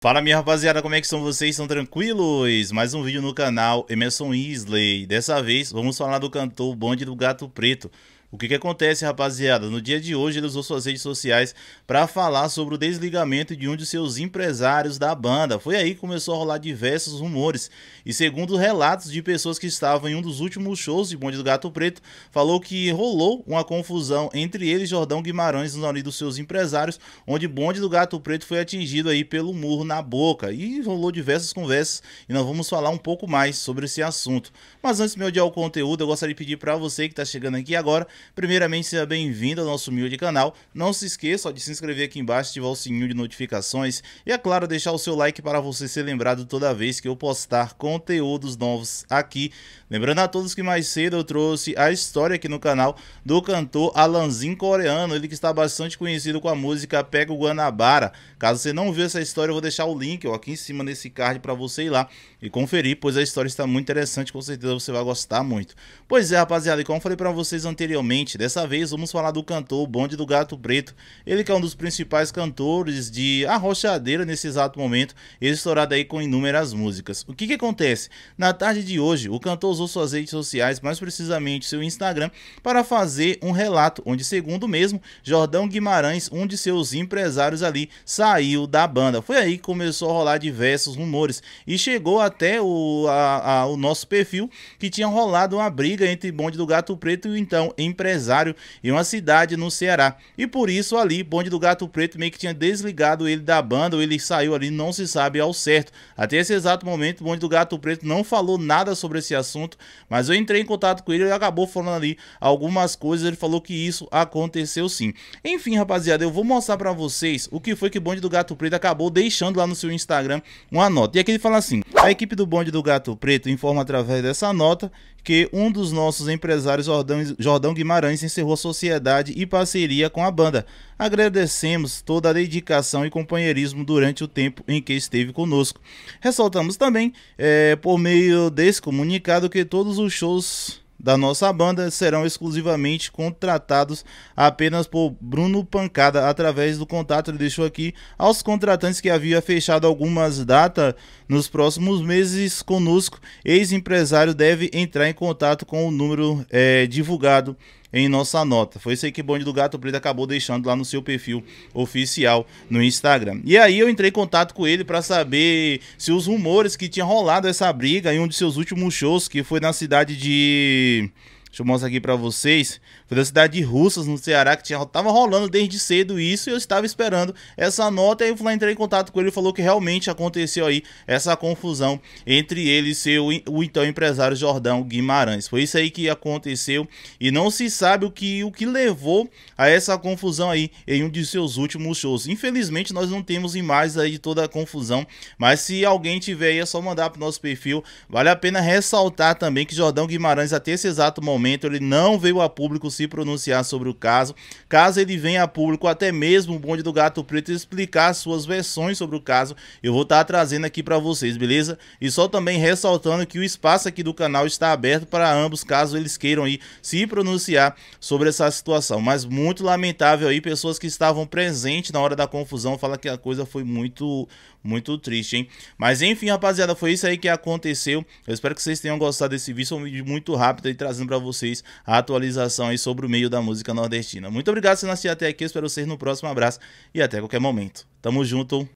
Fala minha rapaziada, como é que são vocês? São tranquilos? Mais um vídeo no canal Emerson Isley. Dessa vez vamos falar do cantor Bonde do Gato Preto. O que, que acontece, rapaziada? No dia de hoje, ele usou suas redes sociais para falar sobre o desligamento de um de seus empresários da banda. Foi aí que começou a rolar diversos rumores. E segundo relatos de pessoas que estavam em um dos últimos shows de Bonde do Gato Preto, falou que rolou uma confusão entre ele e Jordão Guimarães no unidos dos seus empresários, onde Bonde do Gato Preto foi atingido aí pelo murro na boca. E rolou diversas conversas e nós vamos falar um pouco mais sobre esse assunto. Mas antes de me odiar o conteúdo, eu gostaria de pedir para você que está chegando aqui agora Primeiramente, seja bem-vindo ao nosso humilde canal. Não se esqueça de se inscrever aqui embaixo, ativar o sininho de notificações e, é claro, deixar o seu like para você ser lembrado toda vez que eu postar conteúdos novos aqui. Lembrando a todos que mais cedo eu trouxe a história aqui no canal do cantor Alanzin Coreano, ele que está bastante conhecido com a música Pega o Guanabara. Caso você não viu essa história, eu vou deixar o link ó, aqui em cima nesse card para você ir lá e conferir, pois a história está muito interessante, com certeza você vai gostar muito. Pois é, rapaziada, e como falei para vocês anteriormente, novamente. Dessa vez vamos falar do cantor Bonde do Gato Preto. Ele que é um dos principais cantores de Arrochadeira nesse exato momento, estourado aí com inúmeras músicas. O que que acontece? Na tarde de hoje, o cantor usou suas redes sociais, mais precisamente seu Instagram, para fazer um relato onde, segundo mesmo, Jordão Guimarães, um de seus empresários ali, saiu da banda. Foi aí que começou a rolar diversos rumores e chegou até o, a, a, o nosso perfil que tinha rolado uma briga entre Bonde do Gato Preto e então em empresário em uma cidade no Ceará. E por isso ali, Bonde do Gato Preto meio que tinha desligado ele da banda, ou ele saiu ali, não se sabe ao certo. Até esse exato momento, Bonde do Gato Preto não falou nada sobre esse assunto, mas eu entrei em contato com ele e acabou falando ali algumas coisas, ele falou que isso aconteceu sim. Enfim, rapaziada, eu vou mostrar para vocês o que foi que Bonde do Gato Preto acabou deixando lá no seu Instagram uma nota. E aqui ele fala assim: "A equipe do Bonde do Gato Preto informa através dessa nota que um dos nossos empresários, Jordão, Jordão Guimarães, encerrou sociedade e parceria com a banda. Agradecemos toda a dedicação e companheirismo durante o tempo em que esteve conosco. Ressaltamos também, é, por meio desse comunicado, que todos os shows da nossa banda serão exclusivamente contratados apenas por Bruno Pancada através do contato ele deixou aqui aos contratantes que havia fechado algumas datas nos próximos meses conosco. Ex-empresário deve entrar em contato com o número é, divulgado em nossa nota. Foi isso aí que o Bonde do Gato Preto acabou deixando lá no seu perfil oficial no Instagram. E aí eu entrei em contato com ele para saber se os rumores que tinha rolado essa briga em um de seus últimos shows, que foi na cidade de Deixa eu mostrar aqui para vocês. Foi da cidade de Russas, no Ceará, que tinha, tava rolando desde cedo isso e eu estava esperando essa nota. E aí eu entrei em contato com ele e falou que realmente aconteceu aí essa confusão entre ele e seu, o então empresário Jordão Guimarães. Foi isso aí que aconteceu e não se sabe o que, o que levou a essa confusão aí em um de seus últimos shows. Infelizmente nós não temos imagens aí de toda a confusão, mas se alguém tiver aí é só mandar pro nosso perfil. Vale a pena ressaltar também que Jordão Guimarães até esse exato momento momento ele não veio a público se pronunciar sobre o caso. Caso ele venha a público, até mesmo o bonde do Gato Preto explicar suas versões sobre o caso, eu vou estar trazendo aqui para vocês, beleza? E só também ressaltando que o espaço aqui do canal está aberto para ambos, caso eles queiram aí se pronunciar sobre essa situação. Mas muito lamentável aí, pessoas que estavam presentes na hora da confusão falam que a coisa foi muito, muito triste, hein? Mas enfim, rapaziada, foi isso aí que aconteceu. Eu espero que vocês tenham gostado desse vídeo, foi um vídeo muito rápido aí trazendo para vocês vocês a atualização aí sobre o meio da música nordestina. Muito obrigado se nascer até aqui, espero vocês no próximo abraço e até qualquer momento. Tamo junto,